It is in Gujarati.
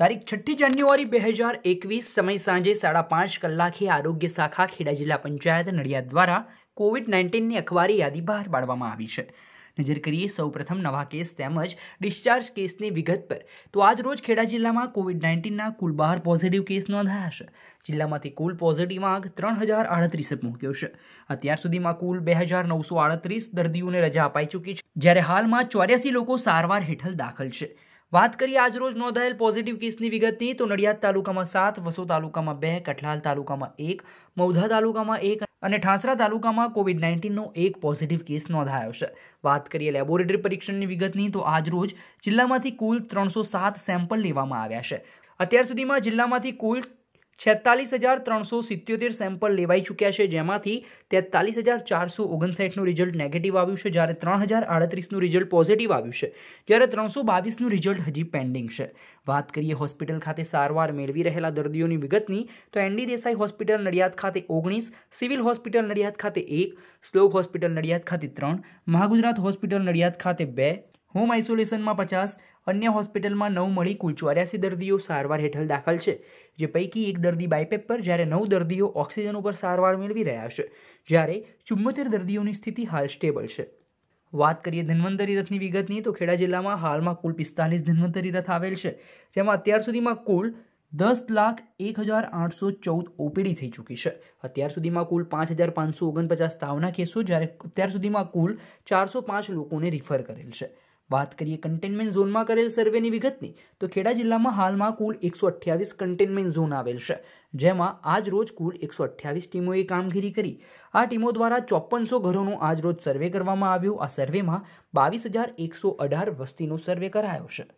તારીખ છઠ્ઠી જાન્યુઆરી બે હજાર એકવીસ સમય સાંજે સાડા પાંચ કલાકે આરોગ્ય શાખા ખેડા જિલ્લા પંચાયત નડિયાદ દ્વારા કોવિડ નાઇન્ટીનની અખબારી યાદી બહાર પાડવામાં આવી છે નજર કરીએ સૌપ્રથમ નવા કેસ તેમજ ડિસ્ચાર્જ કેસની વિગત પર તો આજ રોજ ખેડા જિલ્લામાં કોવિડ નાઇન્ટીનના કુલ બાર પોઝિટિવ કેસ નોંધાયા છે જિલ્લામાંથી કુલ પોઝિટિવ આંક ત્રણ હજાર આડત્રીસે પહોંચ્યો છે અત્યાર સુધીમાં કુલ બે હજાર નવસો આડત્રીસ દર્દીઓને રજા અપાઈ ચૂકી છે જ્યારે હાલમાં ચોર્યાસી લોકો સારવાર હેઠળ દાખલ છે વાત કરીએ આજરોજ નોંધાયેલ પોઝિટિવ કેસની વિગતની તો નડિયાદ તાલુકામાં સાત વસો તાલુકામાં બે કઠલાલ તાલુકામાં એક મૌધા તાલુકામાં એક અને ઠાંસરા તાલુકામાં કોવિડ નાઇન્ટીનનો એક પોઝિટિવ કેસ નોંધાયો છે વાત કરીએ લેબોરેટરી પરીક્ષણની વિગતની તો આજરોજ જિલ્લામાંથી કુલ ત્રણસો સાત સેમ્પલ લેવામાં આવ્યા છે અત્યાર સુધીમાં જિલ્લામાંથી કુલ છેતાલીસ હજાર ત્રણસો સિત્યોતેર સેમ્પલ લેવાઈ ચૂક્યા છે જેમાંથી તેતાલીસ હજાર ચારસો ઓગણસાઠનું રિઝલ્ટ નેગેટિવ આવ્યું છે જ્યારે ત્રણ હજાર આડત્રીસનું રિઝલ્ટ પોઝિટિવ આવ્યું છે જ્યારે ત્રણસો બાવીસનું રિઝલ્ટ હજી પેન્ડિંગ છે વાત કરીએ હોસ્પિટલ ખાતે સારવાર મેળવી રહેલા દર્દીઓની વિગતની તો એનડી દેસાઈ હોસ્પિટલ નડિયાદ ખાતે ઓગણીસ સિવિલ હોસ્પિટલ નડિયાદ ખાતે એક સ્લોક હોસ્પિટલ નડિયાદ ખાતે ત્રણ મહાગુજરાત હોસ્પિટલ નડિયાદ ખાતે બે હોમ આઇસોલેશનમાં પચાસ અન્ય હોસ્પિટલમાં નવ મળી કુલ ચોર્યાસી દર્દીઓ સારવાર હેઠળ દાખલ છે જે પૈકી એક દર્દી બાયપેપ પર જ્યારે નવ દર્દીઓ ઓક્સિજન ઉપર સારવાર મેળવી રહ્યા છે જ્યારે ચુમ્મોતેર દર્દીઓની સ્થિતિ હાલ સ્ટેબલ છે વાત કરીએ ધન્વંતરી રથની વિગતની તો ખેડા જિલ્લામાં હાલમાં કુલ પિસ્તાલીસ ધન્વંતરી રથ આવેલ છે જેમાં અત્યાર સુધીમાં કુલ દસ લાખ એક હજાર આઠસો ચૌદ ઓપીડી થઈ ચૂકી છે અત્યાર સુધીમાં કુલ પાંચ હજાર પાંચસો ઓગણપચાસ તાવના કેસો જ્યારે અત્યાર સુધીમાં કુલ ચારસો પાંચ લોકોને રિફર કરેલ છે વાત કરીએ કન્ટેનમેન્ટ ઝોનમાં કરેલ સર્વેની વિગતની તો ખેડા જિલ્લામાં હાલમાં કુલ એકસો અઠ્યાવીસ કન્ટેનમેન્ટ ઝોન આવેલ છે જેમાં આજ રોજ કુલ એકસો અઠ્યાવીસ ટીમોએ કામગીરી કરી આ ટીમો દ્વારા ચોપ્પનસો ઘરોનો આજ રોજ સર્વે કરવામાં આવ્યો આ સર્વેમાં બાવીસ હજાર એકસો અઢાર વસ્તીનો સર્વે કરાયો છે